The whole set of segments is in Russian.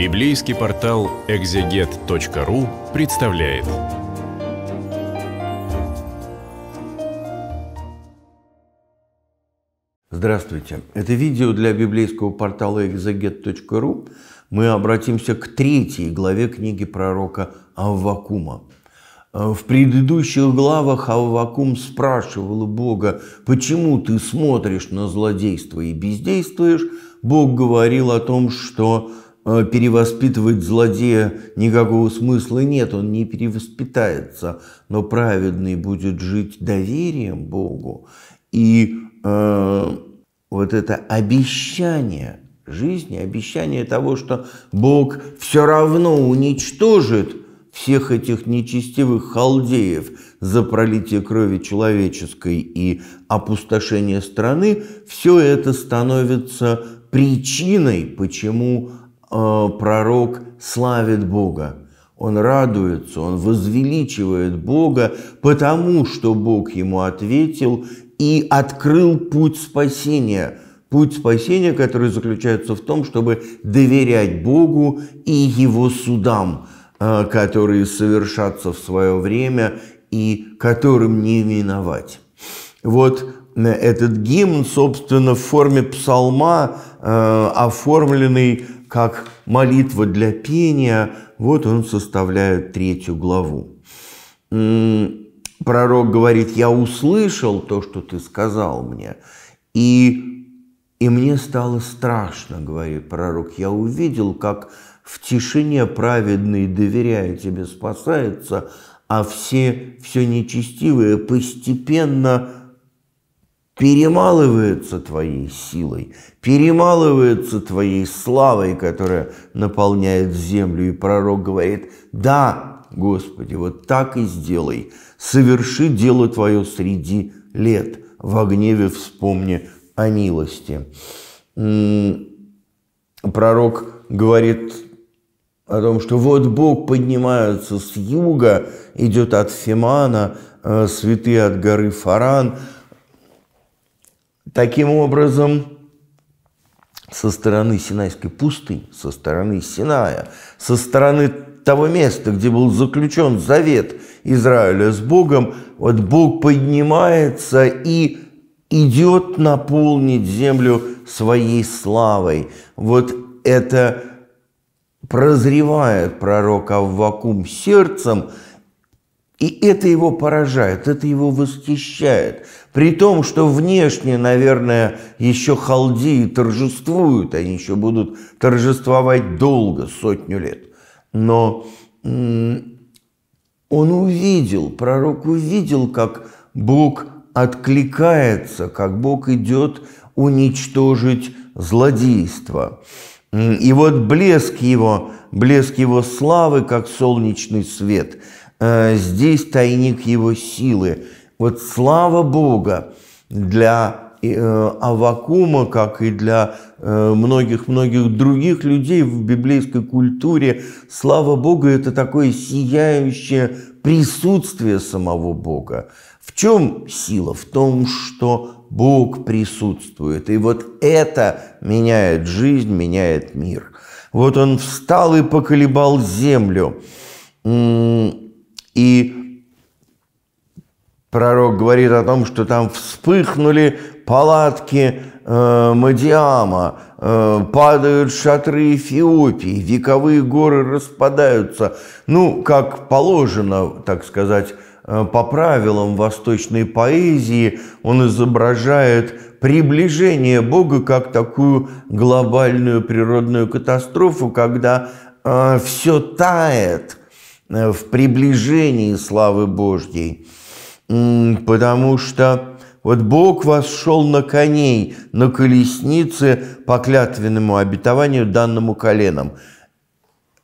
Библейский портал экзегет.ру представляет. Здравствуйте. Это видео для библейского портала экзегет.ру. Мы обратимся к третьей главе книги пророка Аввакума. Э, в предыдущих главах Аввакум спрашивал Бога, почему ты смотришь на злодейство и бездействуешь. Бог говорил о том, что Э, перевоспитывать злодея никакого смысла нет, он не перевоспитается, но праведный будет жить доверием Богу. И э, вот это обещание жизни, обещание того, что Бог все равно уничтожит всех этих нечестивых халдеев за пролитие крови человеческой и опустошение страны, все это становится причиной, почему Э, пророк славит Бога. Он радуется, он возвеличивает Бога, потому что Бог ему ответил и открыл путь спасения. Путь спасения, который заключается в том, чтобы доверять Богу и его судам, э, которые совершатся в свое время и которым не виновать. Вот э, этот гимн, собственно, в форме псалма, оформленный как молитва для пения, вот он составляет третью главу. Пророк говорит, я услышал то, что ты сказал мне, и, и мне стало страшно, говорит пророк, я увидел, как в тишине праведный, доверяя тебе, спасается, а все, все нечестивые постепенно Перемалывается твоей силой, перемалывается твоей славой, которая наполняет землю. И пророк говорит, да, Господи, вот так и сделай, соверши дело Твое среди лет, в гневе вспомни о милости. Пророк говорит о том, что вот Бог поднимается с юга, идет от Фимана, э, святые от горы Фаран – Таким образом, со стороны Синайской пустыни, со стороны Синая, со стороны того места, где был заключен завет Израиля с Богом, вот Бог поднимается и идет наполнить землю своей славой. Вот это прозревает пророк Аввакум сердцем – и это его поражает, это его восхищает. При том, что внешне, наверное, еще халдии торжествуют, они еще будут торжествовать долго, сотню лет. Но он увидел, пророк увидел, как Бог откликается, как Бог идет уничтожить злодейство. И вот блеск его, блеск его славы, как солнечный свет, Э, здесь тайник его силы. Вот слава Бога для э, Авакума, как и для э, многих-многих других людей в библейской культуре, слава Богу, это такое сияющее присутствие самого Бога. В чем сила? В том, что Бог присутствует. И вот это меняет жизнь, меняет мир. Вот он встал и поколебал землю. И пророк говорит о том, что там вспыхнули палатки э, Мадиама, э, падают шатры Эфиопии, вековые горы распадаются. Ну, как положено, так сказать, э, по правилам восточной поэзии, он изображает приближение Бога как такую глобальную природную катастрофу, когда э, все тает, Э, в приближении славы Божьей, потому что вот Бог восшел на коней, на колеснице по клятвенному обетованию, данному коленам.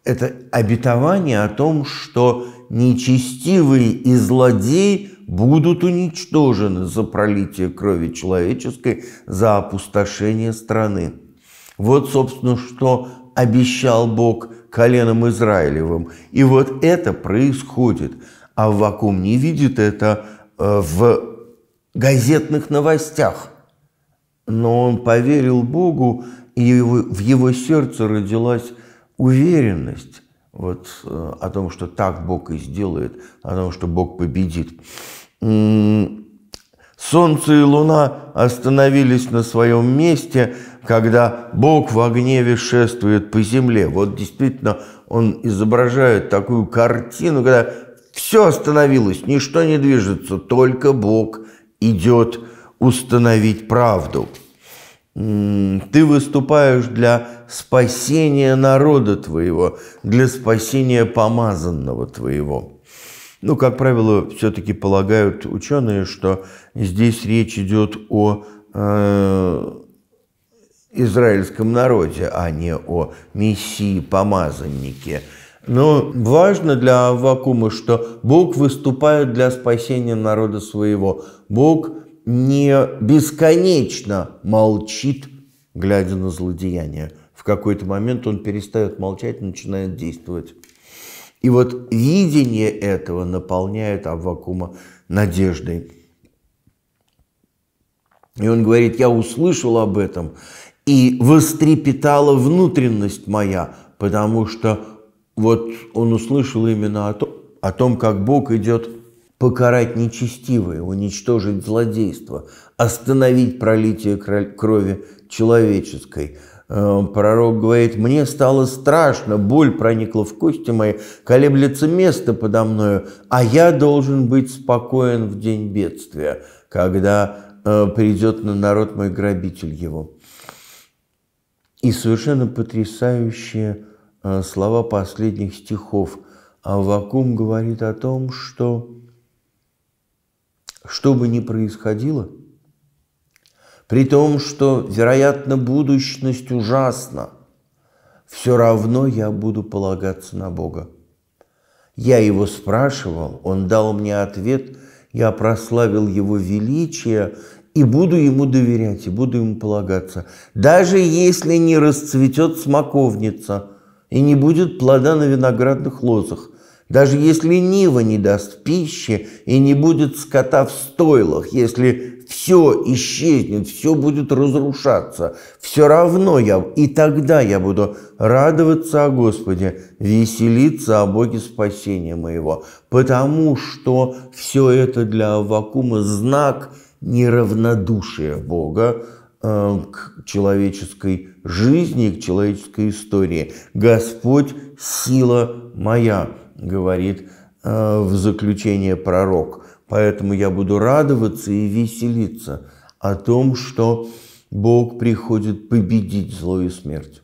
Это обетование о том, что нечестивые и злодеи будут уничтожены за пролитие крови человеческой, за опустошение страны. Вот, собственно, что обещал Бог коленом Израилевым. И вот это происходит. А вакуум не видит это э, в газетных новостях. Но он поверил Богу, и в его сердце родилась уверенность вот, э, о том, что так Бог и сделает, о том, что Бог победит. Солнце и луна остановились на своем месте – когда Бог в гневе шествует по земле. Вот действительно он изображает такую картину, когда все остановилось, ничто не движется, только Бог идет установить правду. Ты выступаешь для спасения народа твоего, для спасения помазанного твоего. Ну, как правило, все-таки полагают ученые, что здесь речь идет о э, израильском народе, а не о мессии-помазаннике. Но важно для Аввакума, что Бог выступает для спасения народа своего. Бог не бесконечно молчит, глядя на злодеяние. В какой-то момент он перестает молчать, начинает действовать. И вот видение этого наполняет Аввакума надеждой. И он говорит, я услышал об этом, и вострепетала внутренность моя, потому что вот он услышал именно о том, о том, как Бог идет покарать нечестивое, уничтожить злодейство, остановить пролитие крови человеческой. Э, пророк говорит, мне стало страшно, боль проникла в кости мои, колеблется место подо мною, а я должен быть спокоен в день бедствия, когда э, придет на народ мой грабитель его. И совершенно потрясающие э, слова последних стихов. А вакуум говорит о том, что что бы ни происходило, при том, что, вероятно, будущность ужасна, все равно я буду полагаться на Бога. Я его спрашивал, он дал мне ответ, я прославил его величие и буду ему доверять, и буду ему полагаться. Даже если не расцветет смоковница и не будет плода на виноградных лозах, даже если Нива не даст пищи и не будет скота в стойлах, если все исчезнет, все будет разрушаться. Все равно я, и тогда я буду радоваться о Господе, веселиться о Боге спасения моего, потому что все это для Авакума знак неравнодушия Бога, э, к человеческой жизни, к человеческой истории. Господь – сила моя, говорит э, в заключение пророк. Поэтому я буду радоваться и веселиться о том, что Бог приходит победить зло и смерть.